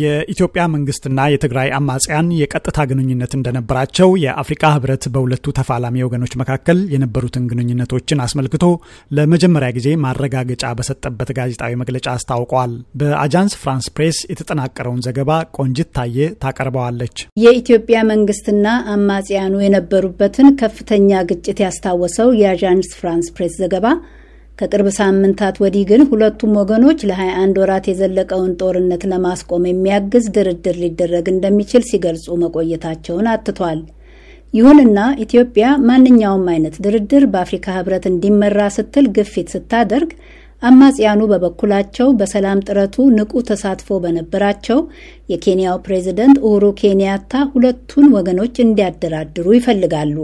የኢትዮጵያ መንግስትና የትግራይ አማጽያን የቀጥታ ግንኙነት እንደነበራቸው የአፍሪካ ህብረት በሁለቱ ተፋላሚ ወገኖች መካከል የነበሩትን ግንኙነቶችን አስመልክቶ ለመጀመሪያ ጊዜ ማረጋገጫ በሰጠበት ጋዜጣዊ መግለጫ አስታውቋል። በአጃንስ ፍራንስ ፕሬስ የተጠናቀረውን ዘገባ ቆንጅት ታየ ታቀርበዋለች። የኢትዮጵያ መንግስትና አማጽያኑ የነበሩበትን ከፍተኛ ግጭት ያስታወሰው የአጃንስ ፍራንስ ፕሬስ ዘገባ ከቅርብ ሳምንታት ወዲህ ግን ሁለቱም ወገኖች ለ21 ወራት የዘለቀውን ጦርነት ለማስቆም የሚያግዝ ድርድር ሊደረግ እንደሚችል ሲገልጹ መቆየታቸውን አትቷል። ይሁንና ኢትዮጵያ ማንኛውም አይነት ድርድር በአፍሪካ ሕብረት እንዲመራ ስትል ግፊት ስታደርግ አማጽያኑ በበኩላቸው በሰላም ጥረቱ ንቁ ተሳትፎ በነበራቸው የኬንያው ፕሬዝደንት ኡሁሩ ኬንያታ ሁለቱን ወገኖች እንዲያደራድሩ ይፈልጋሉ።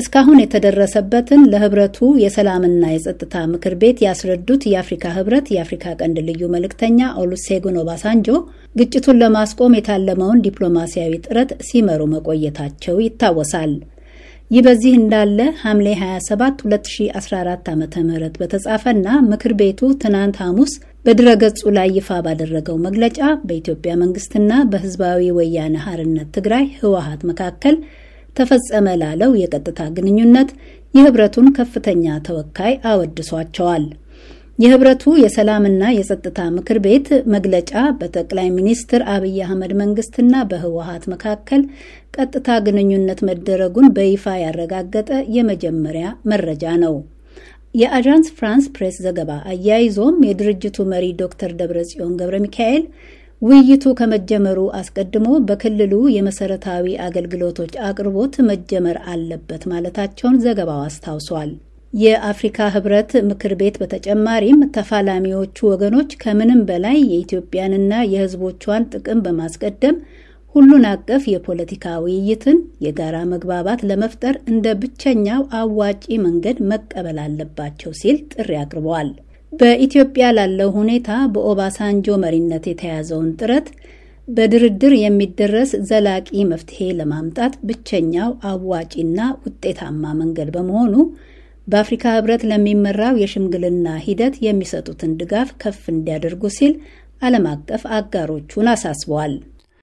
እስካሁን የተደረሰበትን ለህብረቱ የሰላምና የጸጥታ ምክር ቤት ያስረዱት የአፍሪካ ህብረት የአፍሪካ ቀንድ ልዩ መልእክተኛ ኦሉሴጉን ኦባሳንጆ ግጭቱን ለማስቆም የታለመውን ዲፕሎማሲያዊ ጥረት ሲመሩ መቆየታቸው ይታወሳል። ይህ በዚህ እንዳለ ሐምሌ 27 2014 ዓ ም በተጻፈና ምክር ቤቱ ትናንት ሐሙስ በድረገጹ ላይ ይፋ ባደረገው መግለጫ በኢትዮጵያ መንግስትና በህዝባዊ ወያነ ሐርነት ትግራይ ህወሀት መካከል ተፈጸመ ላለው የቀጥታ ግንኙነት የህብረቱን ከፍተኛ ተወካይ አወድሷቸዋል። የህብረቱ የሰላምና የጸጥታ ምክር ቤት መግለጫ በጠቅላይ ሚኒስትር አብይ አህመድ መንግስትና በህወሀት መካከል ቀጥታ ግንኙነት መደረጉን በይፋ ያረጋገጠ የመጀመሪያ መረጃ ነው። የአጃንስ ፍራንስ ፕሬስ ዘገባ አያይዞም የድርጅቱ መሪ ዶክተር ደብረጽዮን ገብረ ሚካኤል ውይይቱ ከመጀመሩ አስቀድሞ በክልሉ የመሰረታዊ አገልግሎቶች አቅርቦት መጀመር አለበት ማለታቸውን ዘገባው አስታውሷል። የአፍሪካ ህብረት ምክር ቤት በተጨማሪም ተፋላሚዎቹ ወገኖች ከምንም በላይ የኢትዮጵያንና የህዝቦቿን ጥቅም በማስቀደም ሁሉን አቀፍ የፖለቲካ ውይይትን የጋራ መግባባት ለመፍጠር እንደ ብቸኛው አዋጪ መንገድ መቀበል አለባቸው ሲል ጥሪ አቅርበዋል። በኢትዮጵያ ላለው ሁኔታ በኦባሳንጆ መሪነት የተያዘውን ጥረት በድርድር የሚደረስ ዘላቂ መፍትሄ ለማምጣት ብቸኛው አዋጪና ውጤታማ መንገድ በመሆኑ በአፍሪካ ሕብረት ለሚመራው የሽምግልና ሂደት የሚሰጡትን ድጋፍ ከፍ እንዲያደርጉ ሲል ዓለም አቀፍ አጋሮቹን አሳስበዋል።